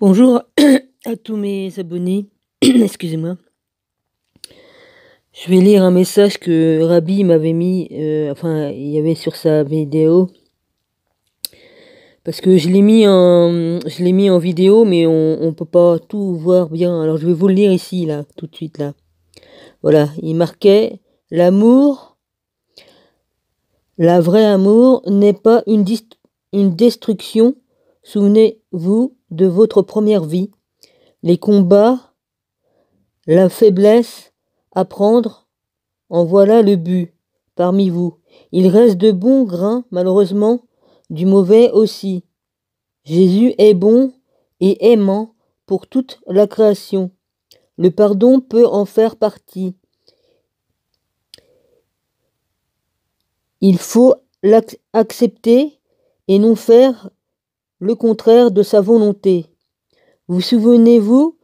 Bonjour à tous mes abonnés. Excusez-moi. Je vais lire un message que Rabi m'avait mis, euh, enfin, il y avait sur sa vidéo. Parce que je l'ai mis en, je mis en vidéo, mais on, ne peut pas tout voir bien. Alors je vais vous le lire ici, là, tout de suite, là. Voilà, il marquait l'amour, la vraie amour n'est pas une, une destruction. Souvenez-vous de votre première vie, les combats, la faiblesse, apprendre, en voilà le but parmi vous. Il reste de bons grains, malheureusement, du mauvais aussi. Jésus est bon et aimant pour toute la création. Le pardon peut en faire partie. Il faut l'accepter et non faire le contraire de sa volonté. Vous souvenez-vous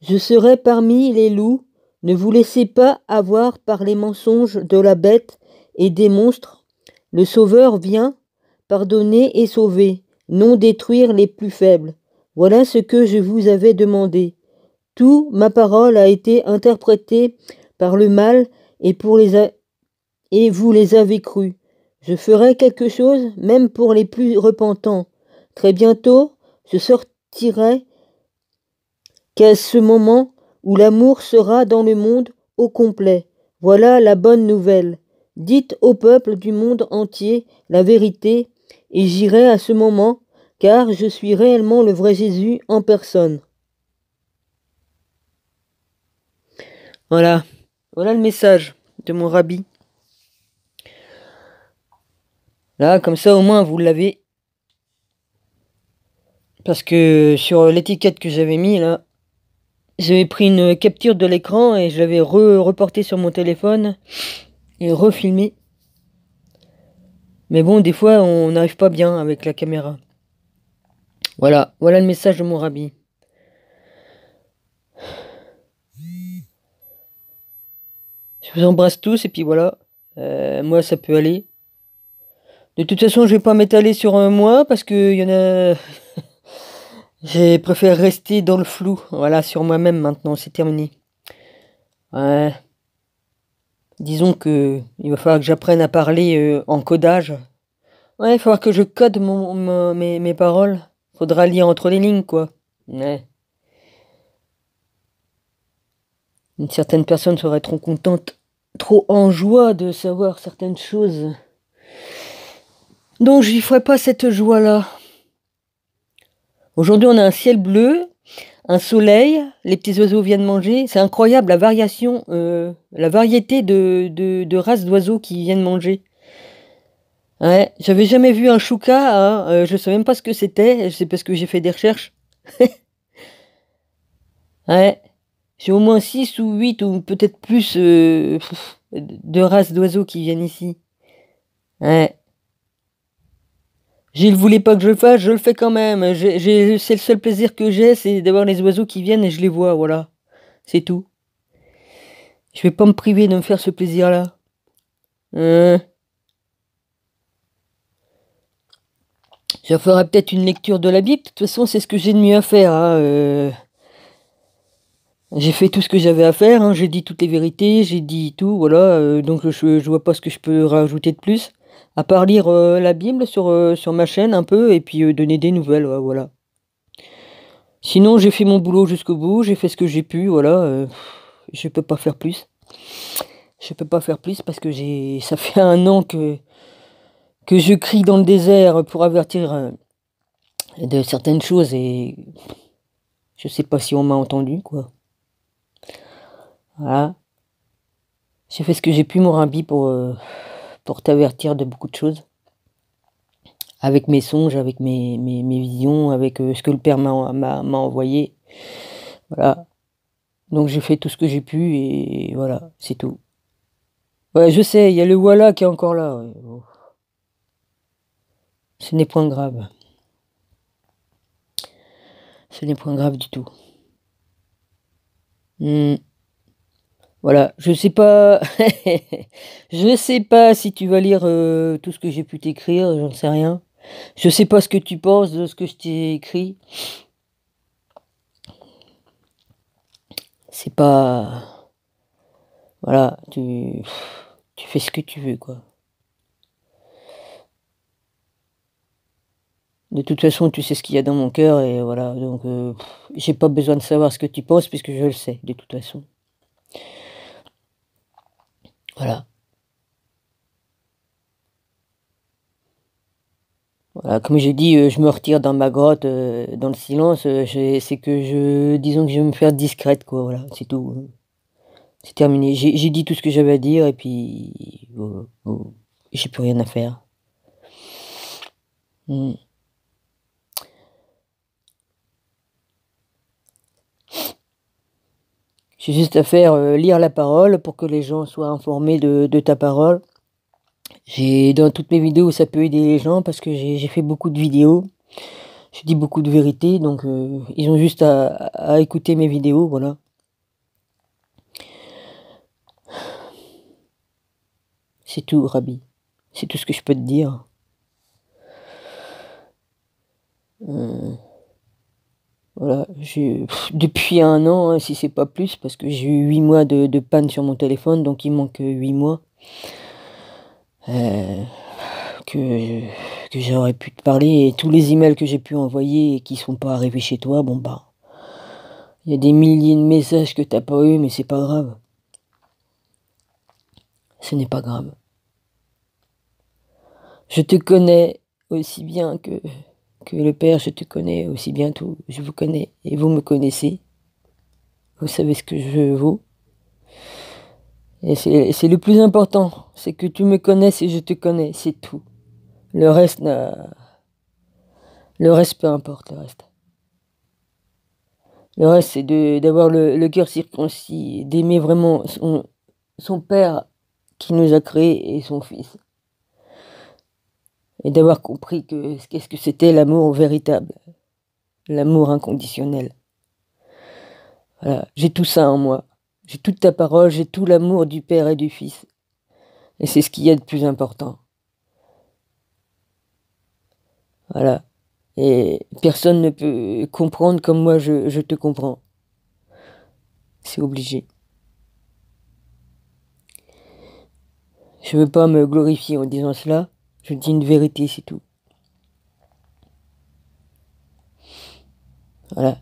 Je serai parmi les loups, ne vous laissez pas avoir par les mensonges de la bête et des monstres. Le Sauveur vient pardonner et sauver, non détruire les plus faibles. Voilà ce que je vous avais demandé. Tout ma parole a été interprétée par le mal et, pour les et vous les avez crus. Je ferai quelque chose même pour les plus repentants. Très bientôt je sortirai qu'à ce moment où l'amour sera dans le monde au complet. Voilà la bonne nouvelle. Dites au peuple du monde entier la vérité, et j'irai à ce moment, car je suis réellement le vrai Jésus en personne. Voilà, voilà le message de mon rabbi. Là, comme ça au moins, vous l'avez parce que sur l'étiquette que j'avais mis là, j'avais pris une capture de l'écran et je l'avais reporté sur mon téléphone et refilmé. Mais bon, des fois, on n'arrive pas bien avec la caméra. Voilà, voilà le message de mon rabbi. Je vous embrasse tous et puis voilà. Euh, moi, ça peut aller. De toute façon, je vais pas m'étaler sur un mois parce qu'il y en a. J'ai préféré rester dans le flou, voilà, sur moi-même maintenant, c'est terminé. Ouais. Disons que il va falloir que j'apprenne à parler euh, en codage. Ouais, il va falloir que je code mon, mes, mes paroles. Faudra lire entre les lignes, quoi. Ouais. Une certaine personne serait trop contente, trop en joie de savoir certaines choses. Donc j'y ferai pas cette joie-là. Aujourd'hui, on a un ciel bleu, un soleil, les petits oiseaux viennent manger. C'est incroyable la variation, euh, la variété de, de, races d'oiseaux qui viennent manger. Ouais, j'avais jamais vu un chouka, hein, euh, je sais même pas ce que c'était, c'est parce que j'ai fait des recherches. ouais, j'ai au moins 6 ou 8 ou peut-être plus euh, de races d'oiseaux qui viennent ici. Ouais. Je ne voulais pas que je le fasse, je le fais quand même. c'est le seul plaisir que j'ai, c'est d'avoir les oiseaux qui viennent et je les vois, voilà. C'est tout. Je vais pas me priver de me faire ce plaisir-là. Euh. Je ferai peut-être une lecture de la Bible. De toute façon, c'est ce que j'ai de mieux à faire. Hein, euh. J'ai fait tout ce que j'avais à faire. Hein. J'ai dit toutes les vérités, j'ai dit tout. Voilà. Euh, donc, je, je vois pas ce que je peux rajouter de plus à part lire euh, la Bible sur, euh, sur ma chaîne un peu et puis euh, donner des nouvelles, voilà. Sinon, j'ai fait mon boulot jusqu'au bout, j'ai fait ce que j'ai pu, voilà. je peux pas faire plus. Je peux pas faire plus parce que j'ai ça fait un an que que je crie dans le désert pour avertir de certaines choses et je sais pas si on m'a entendu quoi. Voilà. J'ai fait ce que j'ai pu mon rabis pour pour t'avertir de beaucoup de choses. Avec mes songes, avec mes, visions, avec euh, ce que le Père m'a envoyé. Voilà. Donc j'ai fait tout ce que j'ai pu et voilà, c'est tout. Ouais, je sais, il y a le voilà qui est encore là. Ce n'est point grave. Ce n'est point grave du tout. Hmm. Voilà, je sais pas, je sais pas si tu vas lire euh, tout ce que j'ai pu t'écrire, j'en sais rien. Je sais pas ce que tu penses de ce que je t'ai écrit. C'est pas, voilà, tu, tu fais ce que tu veux, quoi. De toute façon, tu sais ce qu'il y a dans mon cœur et voilà. Donc, euh, j'ai pas besoin de savoir ce que tu penses puisque je le sais, de toute façon. Voilà. Voilà, comme j'ai dit, euh, je me retire dans ma grotte, euh, dans le silence. Euh, c'est que je, disons que je vais me faire discrète, quoi. Voilà, c'est tout. C'est terminé. J'ai dit tout ce que j'avais à dire et puis oh, oh, j'ai plus rien à faire. Hmm. juste à faire euh, lire la parole pour que les gens soient informés de, ta parole. J'ai dans toutes mes vidéos, ça peut aider les gens parce que j'ai fait beaucoup de vidéos. Je dis beaucoup de vérité, donc euh, ils ont juste à, à, écouter mes vidéos, voilà. C'est tout, Rabi. C'est tout ce que je peux te dire. Euh, voilà, j'ai depuis un an, hein, si c'est pas plus, parce que j'ai eu 8 mois de, panne sur mon téléphone, donc il manque 8 euh, mois. Euh, que, j'aurais pu te parler, et tous les emails que j'ai pu envoyer et qui sont pas arrivés chez toi, bon bah. Il y a des milliers de messages que t'as pas eu, mais c'est pas grave. Ce n'est pas grave. Je te connais aussi bien que que le Père, je te connais aussi bien tout, je vous connais et vous me connaissez. Vous savez ce que je vaux. Et c'est le plus important, c'est que tu me connaisses et je te connais, c'est tout. Le reste, le reste, peu importe, le reste. Le reste, c'est d'avoir le, le cœur circoncis, d'aimer vraiment son, son Père qui nous a créés et son Fils et d'avoir compris que qu'est-ce que c'était l'amour véritable, l'amour inconditionnel. Voilà, j'ai tout ça en moi. J'ai toute ta parole, j'ai tout l'amour du Père et du Fils. Et c'est ce qu'il y a de plus important. Voilà. Et personne ne peut comprendre comme moi je, je te comprends. C'est obligé. Je ne veux pas me glorifier en disant cela, je dis une vérité, c'est tout. Voilà.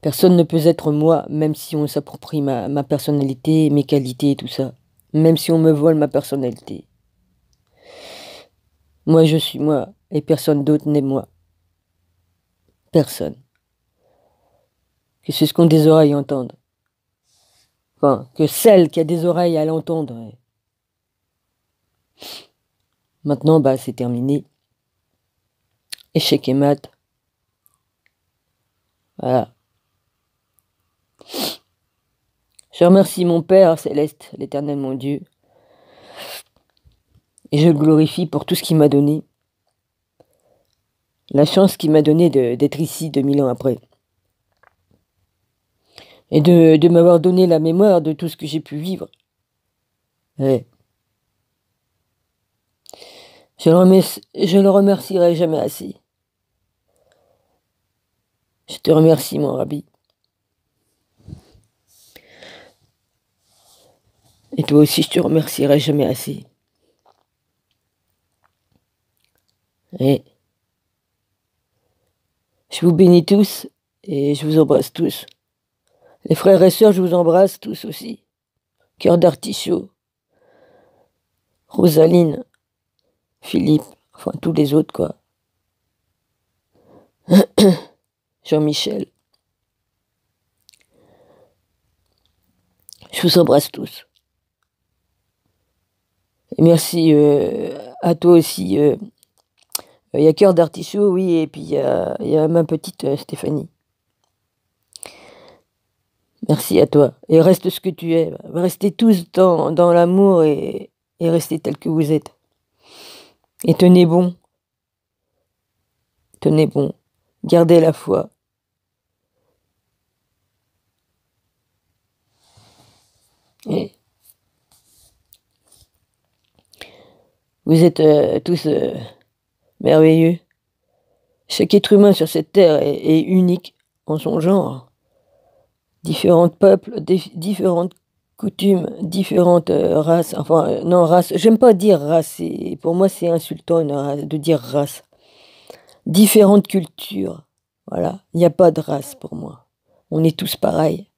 Personne ne peut être moi, même si on s'approprie ma, personnalité, mes qualités et tout ça. Même si on me vole ma personnalité. Moi, je suis moi, et personne d'autre n'est moi. Personne. Que c'est ce qu'ont des oreilles entendre. Enfin, que celle qui a des oreilles à l'entendre. Maintenant, bah, c'est terminé. Échec et mat. Voilà. Je remercie mon Père céleste, l'Éternel mon Dieu. Et je le glorifie pour tout ce qu'il m'a donné. La chance qu'il m'a donné d'être ici 2000 ans après. Et de, de m'avoir donné la mémoire de tout ce que j'ai pu vivre. Ouais. Je ne le remercierai jamais assez. Je te remercie, mon rabbi. Et toi aussi, je te remercierai jamais assez. Et je vous bénis tous et je vous embrasse tous. Les frères et sœurs, je vous embrasse tous aussi. Cœur d'artichaut. Rosaline. Philippe, enfin tous les autres quoi. Jean-Michel. Je vous embrasse tous. merci euh, à toi aussi. Euh, euh, il y a Cœur d'Artichaut, oui, et puis il y, a, ma petite Stéphanie. Merci à toi. Et reste ce que tu es. Restez tous dans, l'amour et, et restez tel que vous êtes. Et tenez bon. Tenez bon. Gardez la foi. vous êtes euh, tous euh, merveilleux. Chaque être humain sur cette terre est, est unique en son genre. Différents peuples, différentes coutumes, différentes euh, races, enfin, euh, non, race, j'aime pas dire race, pour moi c'est insultant de dire race. Différentes cultures, voilà, il n'y a pas de race pour moi. On est tous pareils.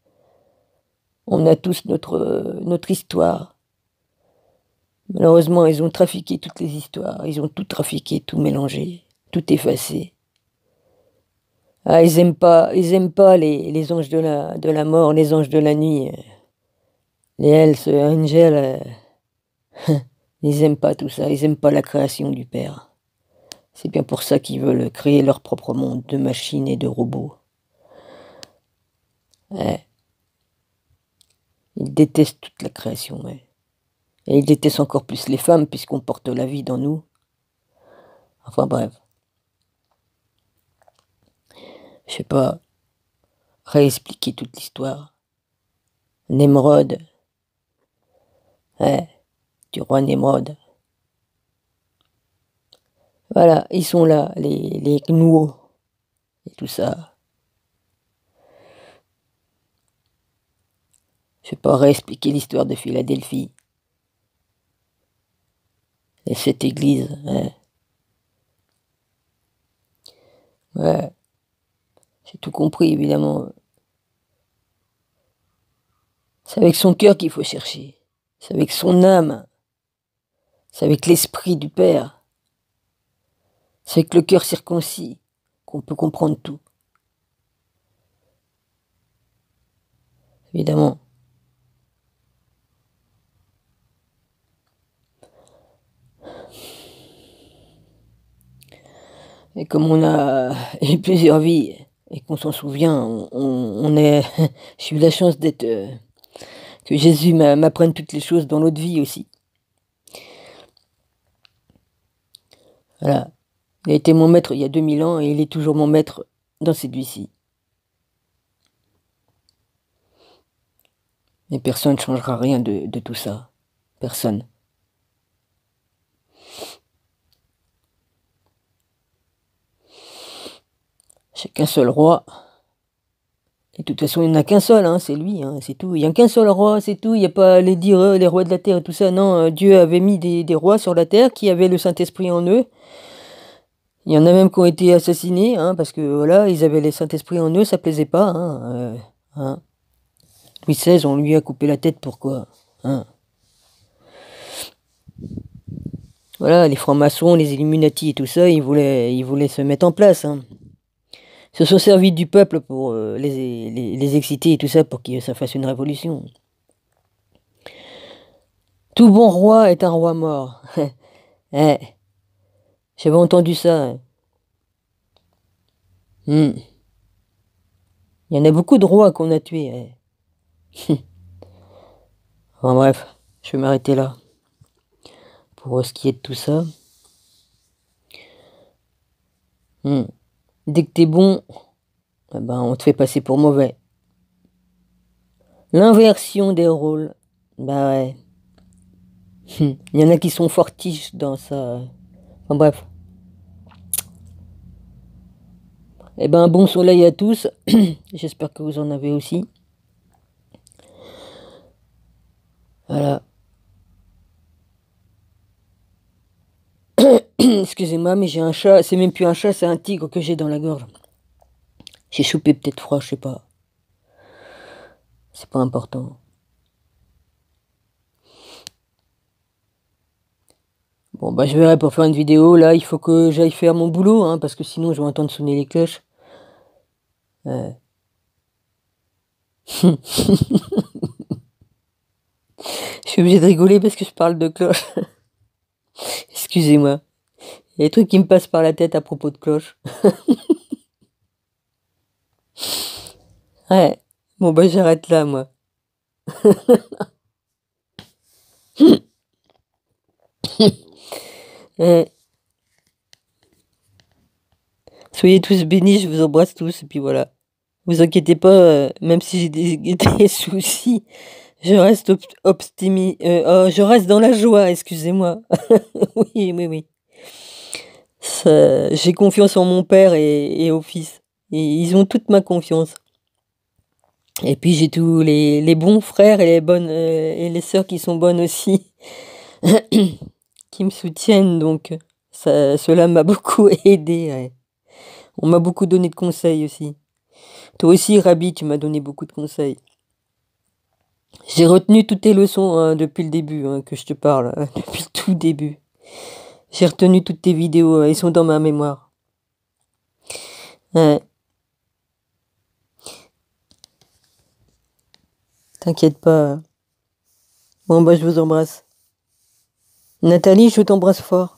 On a tous notre, euh, notre histoire. Malheureusement, ils ont trafiqué toutes les histoires, ils ont tout trafiqué, tout mélangé, tout effacé. Ah, ils aiment pas, ils aiment pas les, anges de la, de la mort, les anges de la nuit les Hells euh, Angels, euh, ils aiment pas tout ça, ils aiment pas la création du Père. C'est bien pour ça qu'ils veulent créer leur propre monde de machines et de robots. Ils détestent toute la création, Et ils détestent encore plus les femmes puisqu'on porte la vie dans nous. Enfin bref. Je sais pas réexpliquer toute l'histoire. Nemrod, du roi Némode Voilà, ils sont là, les, les et tout ça. Je vais pas réexpliquer l'histoire de Philadelphie. Et cette église, hein. Ouais. J'ai tout compris, évidemment. C'est avec son cœur qu'il faut chercher c'est avec son âme, c'est avec l'esprit du Père, c'est avec le cœur circoncis qu'on peut comprendre tout. Évidemment. Et comme on a eu plusieurs vies et qu'on s'en souvient, on, on, est, j'ai eu la chance d'être euh, que Jésus m'apprenne toutes les choses dans l'autre vie aussi. Voilà. Il a été mon maître il y a 2000 ans et il est toujours mon maître dans celui-ci. Mais personne ne changera rien de, tout ça. Personne. qu'un seul roi. Et de toute façon, il n'y en a qu'un seul, hein, c'est lui, hein, c'est tout. Il n'y a qu'un seul roi, c'est tout. Il n'y a pas les dire les rois de la terre et tout ça. Non, euh, Dieu avait mis des, rois sur la terre qui avaient le Saint-Esprit en eux. Il y en a même qui ont été assassinés, hein, parce que voilà, ils avaient le Saint-Esprit en eux, ça plaisait pas. Hein, euh, hein. Louis XVI, on lui a coupé la tête, pourquoi hein. Voilà, les francs-maçons, les Illuminati et tout ça, ils voulaient, ils voulaient se mettre en place. Hein se sont servis du peuple pour euh, les, exciter et tout ça pour que ça fasse une révolution. Tout bon roi est un roi mort. eh, j'avais entendu ça. Hein. Hmm. Il y en a beaucoup de rois qu'on a tués. Eh. bref, je vais m'arrêter là. Pour ce qui est de tout ça. Hmm. Dès que t'es bon, eh ben, on te fait passer pour mauvais. L'inversion des rôles. Bah ouais. Il y en a qui sont fortiches dans ça. Enfin bref. Et eh ben bon soleil à tous. J'espère que vous en avez aussi. Voilà. Excusez-moi, mais j'ai un chat. C'est même plus un chat, c'est un tigre que j'ai dans la gorge. J'ai chopé peut-être froid, je sais pas. C'est pas important. Bon, bah je verrai pour faire une vidéo. Là, il faut que j'aille faire mon boulot, hein, parce que sinon je vais entendre sonner les cloches. Euh. je suis obligé de rigoler parce que je parle de cloches. Excusez-moi. Il y a des trucs qui me passent par la tête à propos de cloche. ouais. Bon, ben, j'arrête là, moi. Soyez tous bénis, je vous embrasse tous, et puis voilà. Vous inquiétez pas, euh, même si j'ai des, soucis, je reste optimi, euh, oh, je reste dans la joie, excusez-moi. oui, oui, oui. Euh, j'ai confiance en mon père et, au fils. Et ils ont toute ma confiance. Et puis j'ai tous les, bons frères et les bonnes euh, et les sœurs qui sont bonnes aussi, qui me soutiennent. Donc cela m'a beaucoup aidé. On m'a beaucoup donné de conseils aussi. Toi aussi, Rabbi tu m'as donné beaucoup de conseils. J'ai retenu toutes tes leçons hein, depuis le début hein, que je te parle, hein, depuis le tout début. J'ai retenu toutes tes vidéos, euh, elles sont dans ma mémoire. T'inquiète pas. Euh. Bon bah je vous embrasse. Nathalie, je t'embrasse fort.